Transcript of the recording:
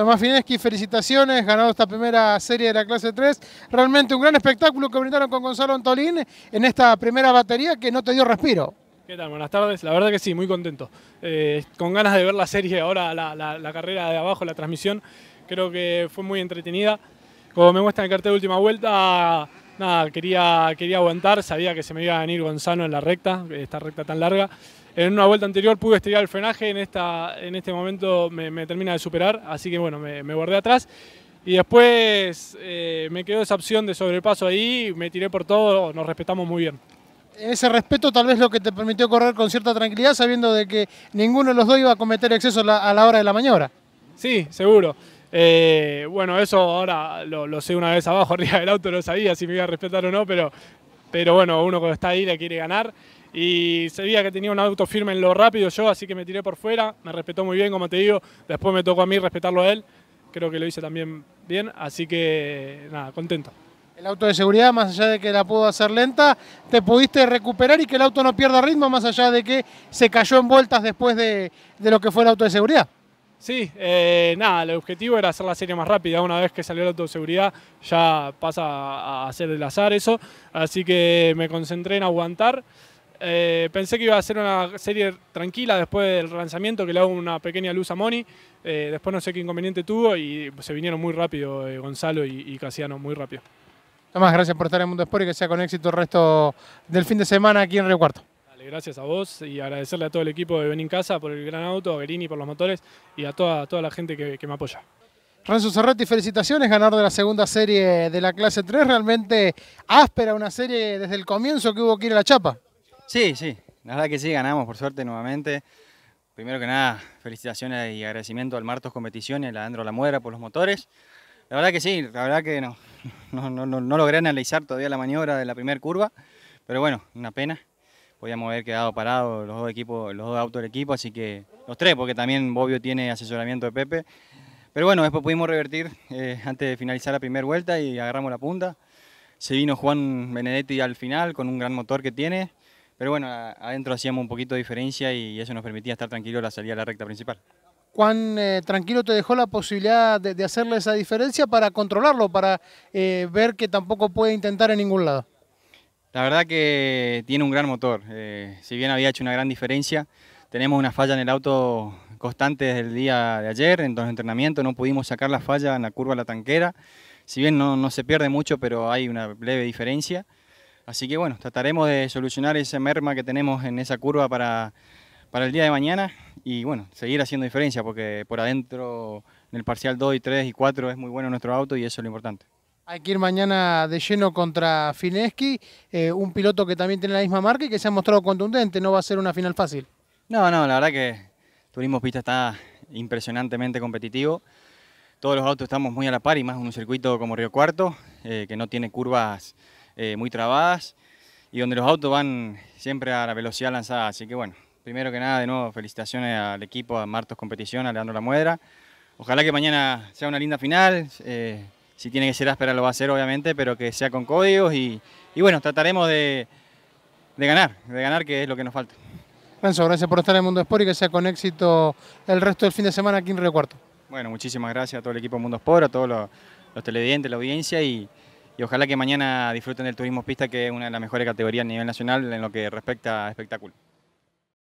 Tomás Fineski, felicitaciones, ganado esta primera serie de la clase 3. Realmente un gran espectáculo que brindaron con Gonzalo Antolín en esta primera batería que no te dio respiro. ¿Qué tal? Buenas tardes. La verdad que sí, muy contento. Eh, con ganas de ver la serie ahora, la, carrera de abajo, la transmisión. Creo que fue muy entretenida. Como me muestra en el cartel de última vuelta, nada, quería, quería aguantar. Sabía que se me iba a venir Gonzalo en la recta, esta recta tan larga en una vuelta anterior pude estirar el frenaje, en, esta, en este momento me, termina de superar, así que bueno, me, guardé atrás. Y después eh, me quedó esa opción de sobrepaso ahí, me tiré por todo, nos respetamos muy bien. Ese respeto tal vez lo que te permitió correr con cierta tranquilidad sabiendo de que ninguno de los dos iba a cometer exceso a la hora de la maniobra. Sí, seguro. Eh, bueno, eso ahora lo, sé una vez abajo, arriba del auto, no sabía si me iba a respetar o no, pero pero bueno, uno cuando está ahí le quiere ganar. Y sabía que tenía un auto firme en lo rápido yo, así que me tiré por fuera, me respetó muy bien, como te digo, después me tocó a mí respetarlo a él, creo que lo hice también bien, así que nada, contento. El auto de seguridad, más allá de que la pudo hacer lenta, te pudiste recuperar y que el auto no pierda ritmo, más allá de que se cayó en vueltas después de, de lo que fue el auto de seguridad. Sí, eh, nada, el objetivo era hacer la serie más rápida. Una vez que salió la autoseguridad, ya pasa a hacer el azar eso. Así que me concentré en aguantar. Eh, pensé que iba a ser una serie tranquila después del lanzamiento, que le hago una pequeña luz a Moni. Eh, después no sé qué inconveniente tuvo y se vinieron muy rápido Gonzalo y, Casiano, muy rápido. Nada más, gracias por estar en Mundo Sport y que sea con éxito el resto del fin de semana aquí en Río Cuarto gracias a vos y agradecerle a todo el equipo de Benin Casa por el gran auto, a Berini por los motores y a toda, toda la gente que, me apoya. Renzo Cerretti, felicitaciones, ganador de la segunda serie de la clase 3, realmente áspera una serie desde el comienzo que hubo que ir a la chapa. Sí, sí, la verdad que sí, ganamos por suerte nuevamente. Primero que nada, felicitaciones y agradecimiento al Martos Competición y a Leandro Muera por los motores. La verdad que sí, la verdad que no, no, no, no logré analizar todavía la maniobra de la primera curva, pero bueno, una pena podíamos haber quedado parados los dos equipos, los dos autos del equipo, así que los tres, porque también Bobbio tiene asesoramiento de Pepe. Pero bueno, después pudimos revertir eh, antes de finalizar la primera vuelta y agarramos la punta. Se vino Juan Benedetti al final con un gran motor que tiene, pero bueno, adentro hacíamos un poquito de diferencia y eso nos permitía estar tranquilo la salida a la recta principal. Juan, eh, tranquilo te dejó la posibilidad de, hacerle esa diferencia para controlarlo, para eh, ver que tampoco puede intentar en ningún lado? La verdad que tiene un gran motor. Eh, si bien había hecho una gran diferencia, tenemos una falla en el auto constante desde el día de ayer, en los entrenamientos, no pudimos sacar la falla en la curva La Tanquera. Si bien no, se pierde mucho, pero hay una leve diferencia. Así que bueno, trataremos de solucionar ese merma que tenemos en esa curva para, para el día de mañana y bueno, seguir haciendo diferencia porque por adentro en el parcial 2 y 3 y 4 es muy bueno nuestro auto y eso es lo importante. Hay que ir mañana de lleno contra Fineski, eh, un piloto que también tiene la misma marca y que se ha mostrado contundente, no va a ser una final fácil. No, no, la verdad que Turismo Pista está impresionantemente competitivo. Todos los autos estamos muy a la par y más en un circuito como Río Cuarto, eh, que no tiene curvas eh, muy trabadas y donde los autos van siempre a la velocidad lanzada. Así que bueno, primero que nada, de nuevo, felicitaciones al equipo, a Martos Competición, a Leandro La Muedra. Ojalá que mañana sea una linda final si tiene que ser áspera lo va a hacer obviamente, pero que sea con códigos y, bueno, trataremos de, ganar, de ganar que es lo que nos falta. Renzo, gracias por estar en Mundo Sport y que sea con éxito el resto del fin de semana aquí en Río Bueno, muchísimas gracias a todo el equipo Mundo Sport, a todos los, televidentes, la audiencia y, y, ojalá que mañana disfruten del turismo pista que es una de las mejores categorías a nivel nacional en lo que respecta a espectáculo.